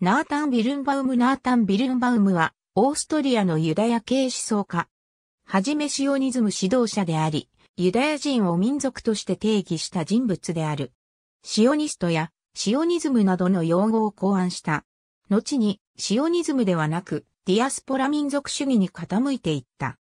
ナータン・ビルンバウムナータン・ビルンバウムは、オーストリアのユダヤ系思想家。はじめシオニズム指導者であり、ユダヤ人を民族として定義した人物である。シオニストやシオニズムなどの用語を考案した。後に、シオニズムではなく、ディアスポラ民族主義に傾いていった。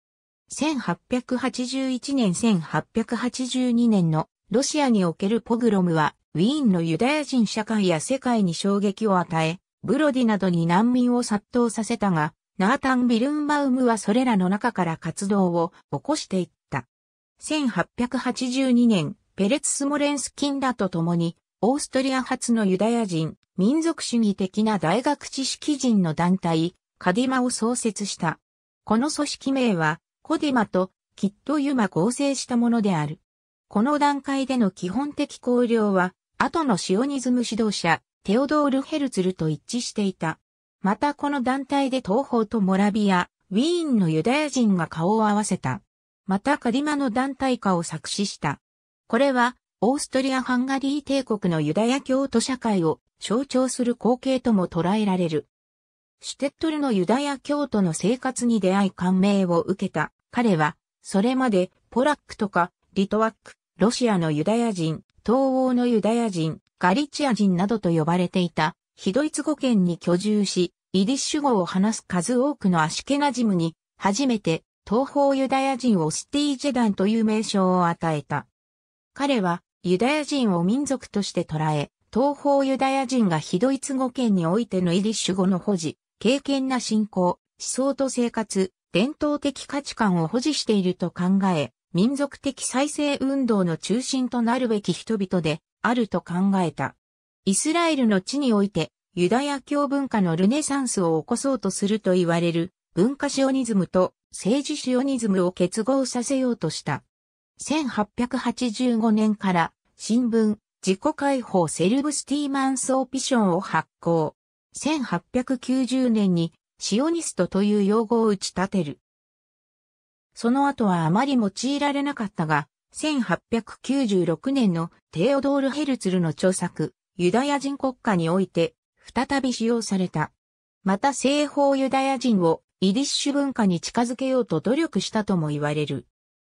1881年1882年のロシアにおけるポグロムは、ウィーンのユダヤ人社会や世界に衝撃を与え、ブロディなどに難民を殺到させたが、ナータン・ビルンバウムはそれらの中から活動を起こしていった。1882年、ペレツ・スモレンスキンラと共に、オーストリア発のユダヤ人、民族主義的な大学知識人の団体、カディマを創設した。この組織名は、コディマとキットユマ合成したものである。この段階での基本的考量は、後のシオニズム指導者、テオドール・ヘルツルと一致していた。またこの団体で東方とモラビア、ウィーンのユダヤ人が顔を合わせた。またカリマの団体化を作詞した。これは、オーストリア・ハンガリー帝国のユダヤ教徒社会を象徴する光景とも捉えられる。シュテットルのユダヤ教徒の生活に出会い感銘を受けた。彼は、それまでポラックとかリトワック、ロシアのユダヤ人、東欧のユダヤ人、ガリチア人などと呼ばれていた、ヒドイツ語圏に居住し、イディッシュ語を話す数多くのアシュケナジムに、初めて東方ユダヤ人をスティージェダンという名称を与えた。彼はユダヤ人を民族として捉え、東方ユダヤ人がヒドイツ語圏においてのイディッシュ語の保持、敬虔な信仰、思想と生活、伝統的価値観を保持していると考え、民族的再生運動の中心となるべき人々であると考えた。イスラエルの地において、ユダヤ教文化のルネサンスを起こそうとすると言われる、文化シオニズムと政治シオニズムを結合させようとした。1885年から、新聞、自己解放セルブスティーマンソーピションを発行。1890年に、シオニストという用語を打ち立てる。その後はあまり用いられなかったが、1896年のテオドール・ヘルツルの著作、ユダヤ人国家において、再び使用された。また西方ユダヤ人をイディッシュ文化に近づけようと努力したとも言われる。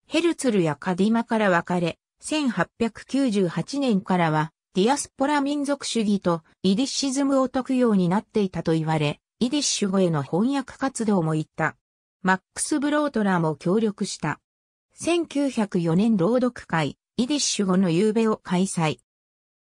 ヘルツルやカディマから別れ、1898年からは、ディアスポラ民族主義とイディッシズムを解くようになっていたと言われ、イディッシュ語への翻訳活動も行った。マックス・ブロートラーも協力した。1904年朗読会、イディッシュ語の夕べを開催。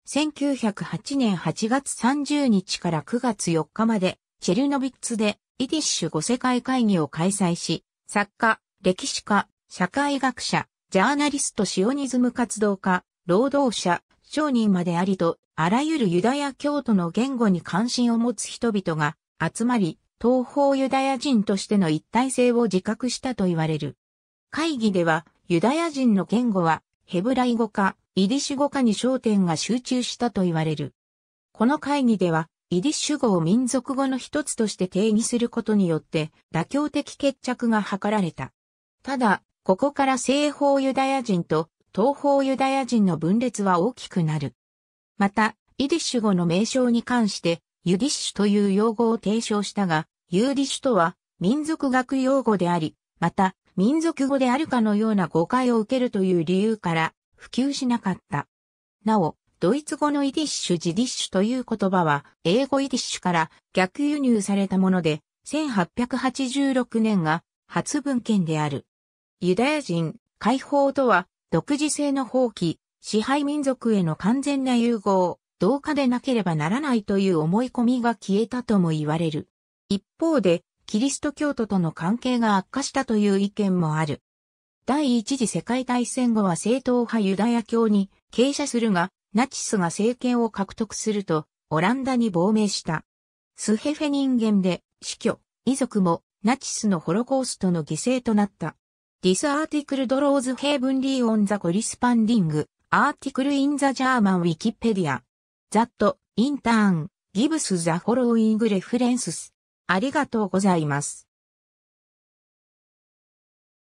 1908年8月30日から9月4日まで、チェルノビッツでイディッシュ語世界会議を開催し、作家、歴史家、社会学者、ジャーナリストシオニズム活動家、労働者、商人までありと、あらゆるユダヤ教徒の言語に関心を持つ人々が集まり、東方ユダヤ人としての一体性を自覚したと言われる。会議では、ユダヤ人の言語は、ヘブライ語か、イディッシュ語かに焦点が集中したと言われる。この会議では、イディッシュ語を民族語の一つとして定義することによって、妥協的決着が図られた。ただ、ここから西方ユダヤ人と東方ユダヤ人の分裂は大きくなる。また、イディッシュ語の名称に関して、ユディッシュという用語を提唱したが、ユーディッシュとは民族学用語であり、また、民族語であるかのような誤解を受けるという理由から普及しなかった。なお、ドイツ語のイディッシュ・ジディッシュという言葉は、英語イディッシュから逆輸入されたもので、1886年が初文献である。ユダヤ人、解放とは、独自性の放棄、支配民族への完全な融合、同化でなければならないという思い込みが消えたとも言われる。一方で、キリスト教徒との関係が悪化したという意見もある。第一次世界大戦後は正統派ユダヤ教に傾斜するが、ナチスが政権を獲得すると、オランダに亡命した。スヘフェ人間で、死去、遺族も、ナチスのホロコーストの犠牲となった。This article draws heavenly on the corresponding article in the German Wikipedia. That, in turn, gives the following references. ありがとうございます。